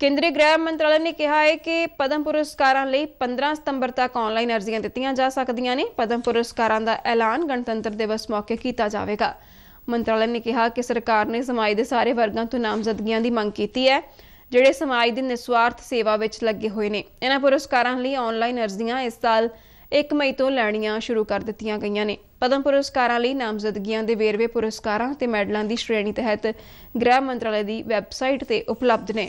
ਕੇਂਦਰੀ ਗ੍ਰਹਿ ਮੰਤਰਾਲੇ ਨੇ ਕਿਹਾ ਹੈ ਕਿ ਪਦਮ ਪੁਰਸਕਾਰਾਂ ਲਈ 15 ਸਤੰਬਰ ਤੱਕ ਆਨਲਾਈਨ ਅਰਜ਼ੀਆਂ ਦਿੱਤੀਆਂ ਜਾ ਸਕਦੀਆਂ ਨੇ ਪਦਮ ਪੁਰਸਕਾਰਾਂ ਦਾ ਐਲਾਨ ਗਣਤੰਤਰ ਦਿਵਸ ਮੌਕੇ ਕੀਤਾ ਜਾਵੇਗਾ ਮੰਤਰਾਲੇ ਨੇ ਕਿਹਾ ਕਿ ਸਰਕਾਰ ਨੇ ਸਮਾਜ ਦੇ ਸਾਰੇ ਵਰਗਾਂ ਤੋਂ ਨਾਮਜ਼ਦਗੀਆਂ ਦੀ ਮੰਗ ਕੀਤੀ ਹੈ ਜਿਹੜੇ ਸਮਾਜ ਦੀ ਨਿਸਵਾਰਥ ਸੇਵਾ ਵਿੱਚ ਲੱਗੇ ਹੋਏ ਨੇ ਇਹਨਾਂ ਪੁਰਸਕਾਰਾਂ ਲਈ ਆਨਲਾਈਨ ਅਰਜ਼ੀਆਂ ਇਸ ਸਾਲ 1 ਮਈ ਤੋਂ ਲੈਣੀਆਂ ਸ਼ੁਰੂ ਕਰ ਦਿੱਤੀਆਂ ਗਈਆਂ ਨੇ ਪਦਮ ਪੁਰਸਕਾਰਾਂ ਲਈ ਨਾਮਜ਼ਦਗੀਆਂ ਦੇ ਵੇਰਵੇ ਪੁਰਸਕਾਰਾਂ ਤੇ ਮੈਡਲਾਂ ਦੀ ਸ਼੍ਰੇਣੀ ਤਹਿਤ ਗ੍ਰਹਿ ਮੰਤਰਾਲੇ ਦੀ ਵੈਬਸਾਈਟ ਤੇ ਉਪਲਬਧ ਨੇ